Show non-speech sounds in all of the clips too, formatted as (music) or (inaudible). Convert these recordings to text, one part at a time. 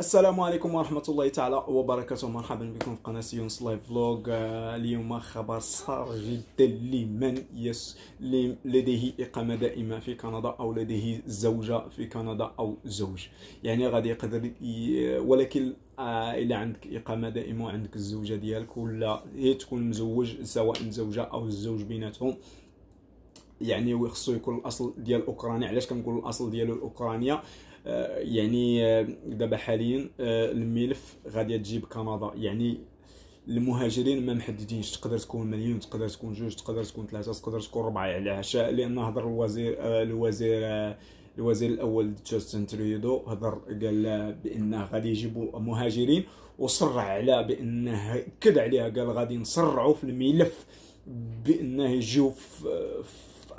السلام عليكم ورحمة الله تعالى وبركاته مرحبا بكم في قناة يونس لايف آه، فلوغ اليوم خبر صار جدا لمن يس لديه إقامة دائمة في كندا أو لديه زوجة في كندا أو زوج يعني غادي يقدر ي... ولكن آه، الا عندك اقامه دائمه وعندك الزوجه ديالك ولا هي تكون مزوج سواء زوجه او الزوج بيناتهم يعني خصو يكون الاصل ديال اوكرانيا علاش كنقول الاصل ديالو الاوكرانيا آه، يعني آه، دابا حاليا آه، الملف غادي تجيب كندا يعني المهاجرين ما محددينش تقدر تكون مليون تقدر تكون جوج تقدر تكون ثلاثه تقدر تكون ربعه على عشاء لان هضر الوزير الوزير الوزير الاول جاستن تريدو هضر قال بانه غادي يجيبوا مهاجرين وصرع على بانه اكد عليها قال غادي نسرعوا في الملف بانه يجيو في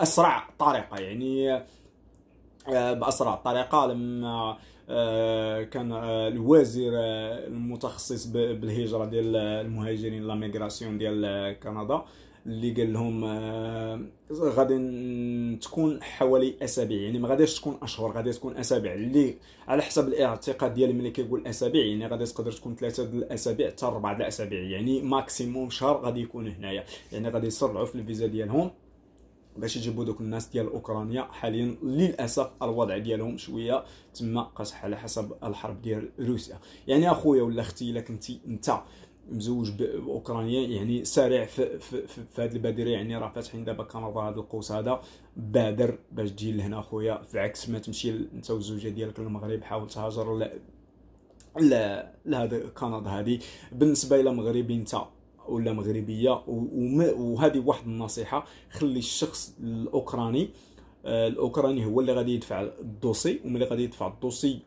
باسرع طريقه يعني آه، باسرع طريقه لما آه، كان آه، الوزير المتخصص بالهجره ديال المهاجرين لا ميغراسيون ديال كندا اللي قال لهم غادي تكون حوالي اسابيع يعني ما غاديش تكون اشهر غادي تكون اسابيع اللي على حسب الاعتقاد ديالي ملي كيقول اسابيع يعني غادي تقدر تكون ثلاثه د الاسابيع حتى اربعه د الاسابيع يعني ماكسيموم شهر غادي يكون هنايا يعني غادي يسرعوا في الفيزا ديالهم باش يجيبوا دوك الناس ديال اوكرانيا حاليا للاسف الوضع ديالهم شويه تما قاصح على حسب الحرب ديال روسيا يعني اخويا ولا اختي الا كنتي انت مزوج باوكرانيا يعني سارع في, في, في, هذه البادره يعني راه فاتحين دابا كندا هذا القوس هذا بادر باش تجي لهنا اخويا في عكس ما تمشي انت والزوجه ديالك للمغرب حاول تهاجر لا لهذا كندا هذه بالنسبه الى مغربي انت ولا مغربيه وهذه واحد النصيحه خلي الشخص الاوكراني آه، الاوكراني هو اللي غادي يدفع الدوسي وملي غادي يدفع الدوسي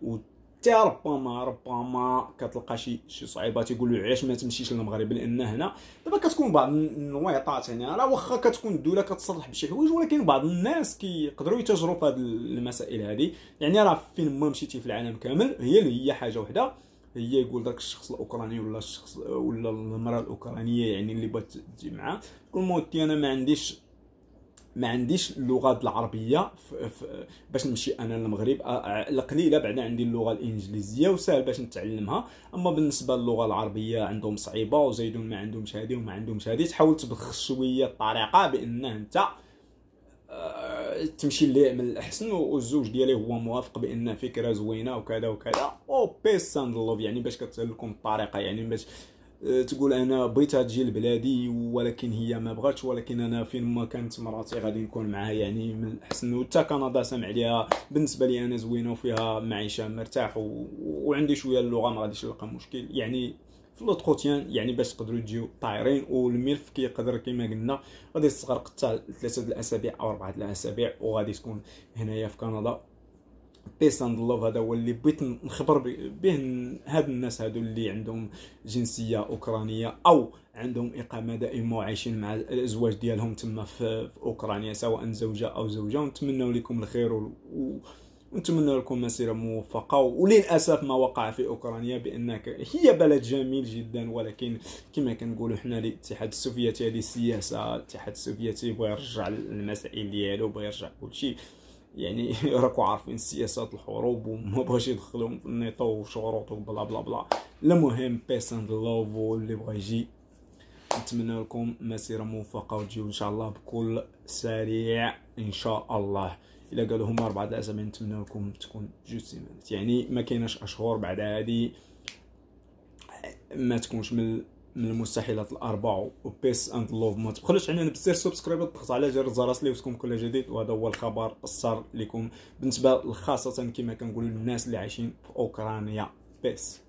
حتى ربما ربما كتلقى شي شي صعيبات له علاش ما تمشيش للمغرب لان هنا دابا كتكون بعض النويطات يعني راه واخا كتكون الدوله كتصلح بشي حوايج ولكن بعض الناس كيقدروا يتجروا في هذه المسائل هذه يعني راه فين ما مشيتي في العالم كامل هي اللي هي حاجه وحده هي يقول داك الشخص الاوكراني ولا الشخص ولا المراه الاوكرانيه يعني اللي بغات تجي معاه كل موتي انا ما عنديش ما عنديش اللغه العربيه باش نمشي انا للمغرب القليله بعدا عندي اللغه الانجليزيه وسهل باش نتعلمها اما بالنسبه للغه العربيه عندهم صعيبه وزايدون ما عندهمش هذه وما عندهمش هذه تحاول تبخ شويه الطريقه بانه انت تمشي ليه من الاحسن والزوج ديالي هو موافق بان فكره زوينه وكذا وكذا او بيسان لوف يعني باش لكم الطريقه يعني باش آه، تقول انا بغيتها تجي لبلادي ولكن هي ما بغاتش ولكن انا فين ما كانت مراتي غادي نكون معاها يعني من الاحسن وحتى كندا سمع ليها بالنسبه لي انا زوينه وفيها معيشه مرتاح و... وعندي شويه اللغه ما غاديش نلقى مشكل يعني في لوتروتيان يعني باش تقدروا تجيو طايرين والملف كيقدر كما قلنا غادي يستغرق حتى ثلاثه الاسابيع او اربعه الاسابيع وغادي تكون هنايا في كندا بيس اند لوف هذا هو اللي بغيت نخبر به هاد الناس هادو اللي عندهم جنسيه اوكرانيه او عندهم اقامه دائمه وعايشين مع الازواج ديالهم تما في اوكرانيا سواء زوجه او زوجه ونتمنوا لكم الخير و... ونتمنى لكم مسيرة موفقة وللأسف ما وقع في أوكرانيا بأنك هي بلد جميل جدا ولكن كما كنقولوا حنا الاتحاد السوفيتي هذه السياسة الاتحاد السوفيتي بغى يرجع المسائل ديالو بغى يرجع كلشي يعني (laughs) راكو عارفين سياسات الحروب وما بغاش يدخلهم في النيطو وشروط وبلا بلا بلا المهم بيس اند لوف واللي بغا يجي نتمنى لكم مسيره موفقه وتجيو ان شاء الله بكل سريع ان شاء الله الا قالوا هما اربعه الاسابيع نتمنى لكم تكون جوج سيمانات يعني ما كايناش اشهر بعد هذه ما تكونش من من المستحيلات الاربع وبيس اند لوف ما تبخلوش علينا بسير سبسكرايب ضغط على جرس الجرس اللي يوصلكم كل جديد وهذا هو الخبر الصار لكم بالنسبه خاصه كما كنقولوا للناس اللي عايشين في اوكرانيا بيس